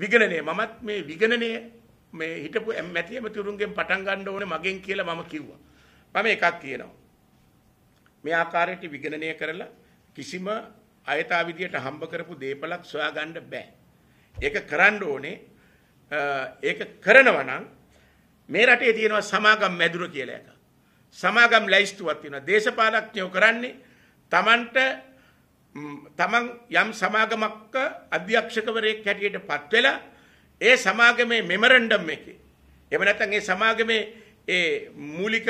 විගණනය මමත් මේ විගණනය මේ හිටපු මැති ඇමතිවරුන්ගෙන් පටන් ගන්න ඕනේ මගෙන් කියලා මම කිව්වා. මම එකක් කියනවා. මේ ආකාරයට විගණනය කරලා කිසිම අයථා විදියට හම්බ කරපු දේපලක් සොයා ගන්න බෑ. ඒක කරන්න ඕනේ ඒක කරනවා නම් මේ රටේ තියෙනවා සමාගම් මැදුර කියලා එකක්. සමාගම් ලැයිස්තුවක් තියෙනවා. දේශපාලඥයෝ කරන්නේ Tamanට තමන් යම් සමාගමක්ක අධ්‍යක්ෂකවරයෙක් හැටියට පත් වෙලා ඒ සමාගමේ මෙමරන්ඩම් එකේ එහෙම නැත්නම් ඒ සමාගමේ ඒ මූලික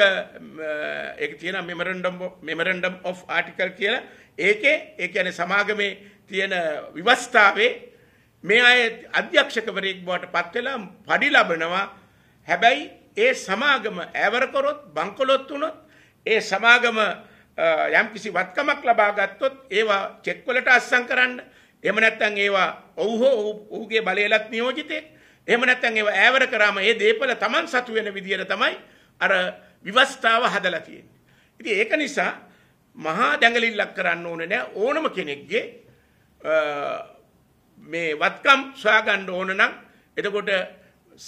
ඒක තියෙන මෙමරන්ඩම් මෙමරන්ඩම් of article කියලා ඒකේ ඒ කියන්නේ සමාගමේ තියෙන විවස්ථාවේ මේ අය අධ්‍යක්ෂකවරයෙක් බවට පත් වෙලා පඩි ලබනවා හැබැයි ඒ සමාගම ඇවර කරොත් බංකොලොත් වුණොත් ඒ සමාගම යම් කිසි වත්කමක් ලබා ගත්තොත් ඒවා චෙක්වලට අස්සම් කරන්න එහෙම නැත්නම් ඒවා ඔව් හෝ ඔහුගේ බලයලත් නියෝජිතෙක් එහෙම නැත්නම් ඒවා ඈවර කරාම ඒ දේපල Taman සතු වෙන විදියට තමයි අර විවස්ථාව හදලා තියෙන්නේ. ඉතින් ඒක නිසා මහා දැඟලිල්ලක් කරන්න ඕනේ නෑ ඕනම කෙනෙක්ගේ මේ වත්කම් සොයා ගන්න ඕන නම් එතකොට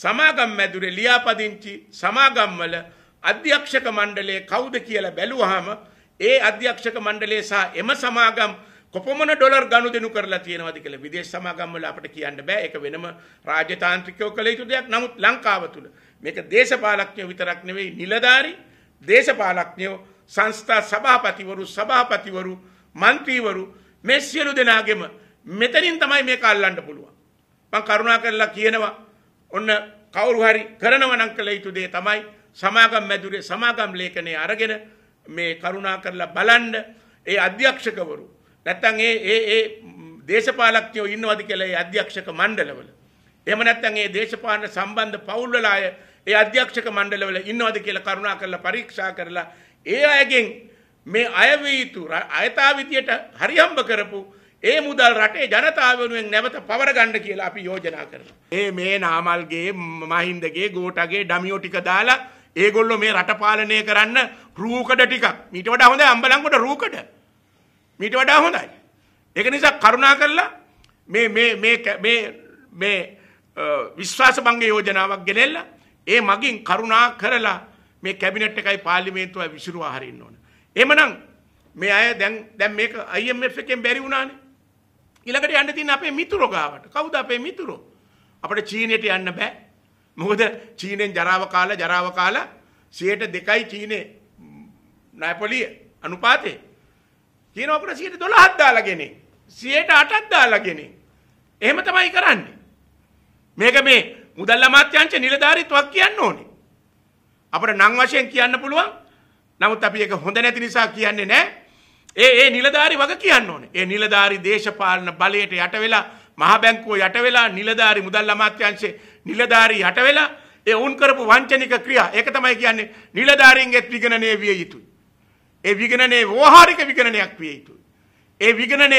සමාගම් මැදුරේ ලියාපදිංචි සමාගම්වල අධ්‍යක්ෂක මණ්ඩලය කවුද කියලා බැලුවාම ඒ අධ්‍යක්ෂක මණ්ඩලය සහ එම සමාගම් කොපමණ ඩොලර් ගනුදෙනු කරලා තියෙනවද කියලා විදේශ සමාගම් වල අපිට කියන්න බෑ ඒක වෙනම රාජ්‍යතාන්ත්‍රිකව කළ යුතු දෙයක් නමුත් ලංකාව තුල මේක දේශපාලඥයෝ විතරක් නෙවෙයි නිලධාරී දේශපාලඥයෝ සංස්ථා සභාපතිවරු සභාපතිවරු മന്ത്രിවරු මේ සියලු දෙනාගෙම මෙතනින් තමයි මේක අල්ලන්න පුළුවන් මම කරුණා කරලා කියනවා ඔන්න කවුරු හරි කරනවා නම් කළ යුතු දේ තමයි සමාගම් මැදුරේ සමාගම් ලේඛනයේ අරගෙන මේ කරුණා කරලා බලන්න ඒ අධ්‍යක්ෂකවරු නැත්තම් ඒ ඒ ඒ දේශපාලකයෝ ඉන්නවද කියලා ඒ අධ්‍යක්ෂක මණ්ඩලවල එහෙම නැත්තම් ඒ දේශපාලන සම්බන්ධ පවුල්වල අය ඒ අධ්‍යක්ෂක මණ්ඩලවල ඉන්නවද කියලා කරුණා කරලා පරීක්ෂා කරලා ඒ අයගෙන් මේ අයවීතු අයථා විදියට හරියම්බ කරපු ඒ මුදල් රටේ ජනතාව වෙනුවෙන් නැවත පවර ගන්න කියලා අපි යෝජනා කරනවා. මේ මේ නාමල්ගේ මහින්දගේ ගෝටගේ ඩමියෝ ටික දාලා ඒගොල්ලෝ මේ රට පාලනය කරන්න රූකඩ ටිකක් මීට වඩා හොඳයි අම්බලන්කොට රූකඩ මීට වඩා හොඳයි ඒක නිසා කරුණා කරලා මේ මේ මේ මේ මේ විශ්වාස භංග යෝජනාවක් ගෙනෙලා ඒ මගින් කරුණා කරලා මේ කැබිනට් එකයි පාර්ලිමේන්තුවයි විසිරුවා හරින්න ඕන එහෙමනම් මේ අය දැන් දැන් මේක IMF එකෙන් බැරි වුණානේ ඊළඟට යන්න තියෙන අපේ මිතුරෝ ගාවට කවුද අපේ මිතුරෝ අපිට චීනෙට යන්න බෑ මොකද චීනෙන් ජරාව කාලා ජරාව කාලා 102යි චීනේ නයපොලිය අනුපාතේ කියන අපිට 112ක් දාලා ගෙනේ 108ක් දාලා ගෙනේ එහෙම තමයි කරන්නේ මේක මේ මුදල් අමාත්‍යාංශ නිලධාරීත්වයක් කියන්න ඕනේ අපිට නම් වශයෙන් කියන්න පුළුවන් නමුත් අපි ඒක හොඳ නැති නිසා කියන්නේ නැහැ ඒ ඒ නිලධාරි වග කියන්න ඕනේ ඒ නිලධාරි දේශපාලන බලයට යට වෙලා මහ බැංකුව යට වෙලා නිලධාරි මුදල් අමාත්‍යාංශේ නිලධාරී යට වෙලා ඒ වුන් කරපු වංචනික ක්‍රියා ඒක තමයි කියන්නේ නිලධාරීන්ගෙත් විගණනය විය යුතුයි. ඒ විගණනයේ ව්‍යවහාරික විගණනයක් විය යුතුයි. ඒ විගණනය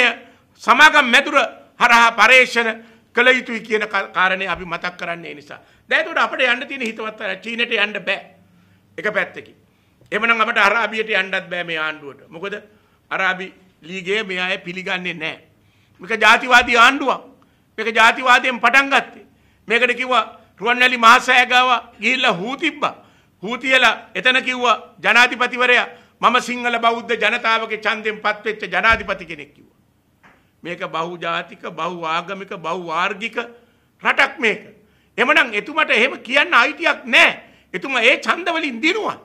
සමාගම් මැදුර හරහා පරේක්ෂණ කළ යුතුයි කියන කාරණය අපි මතක් කරන්නේ නිසා. දැතුට අපට යන්න තියෙන හිතවත් අය චීනෙට යන්න බෑ. එක පැත්තකින්. එමනම් අපට අරාබියට යන්නත් බෑ මේ ආණ්ඩුවට. මොකද අරාබි ලීගය මේ අය පිළිගන්නේ නැහැ. මේක ජාතිවාදී ආණ්ඩුවක්. මේක ජාතිවාදයෙන් පටන් ගත්තේ. මේකට කිව්වා රුවන්වැලි මහසෑගාව ගිහිල්ලා හූ තිබ්බා. හූ තියලා එතන කිව්වා ජනාධිපතිවරයා මම සිංහල බෞද්ධ ජනතාවගේ ඡන්දයෙන් පත්වෙච්ච ජනාධිපති කෙනෙක් කිව්වා. මේක බහුජාතික, බහුආගමික, බහුවාර්ගික රටක් මේක. එමනම් එතුමට එහෙම කියන්න අයිතියක් නැහැ. එතුමා ඒ ඡන්ද වලින් දිනුවා.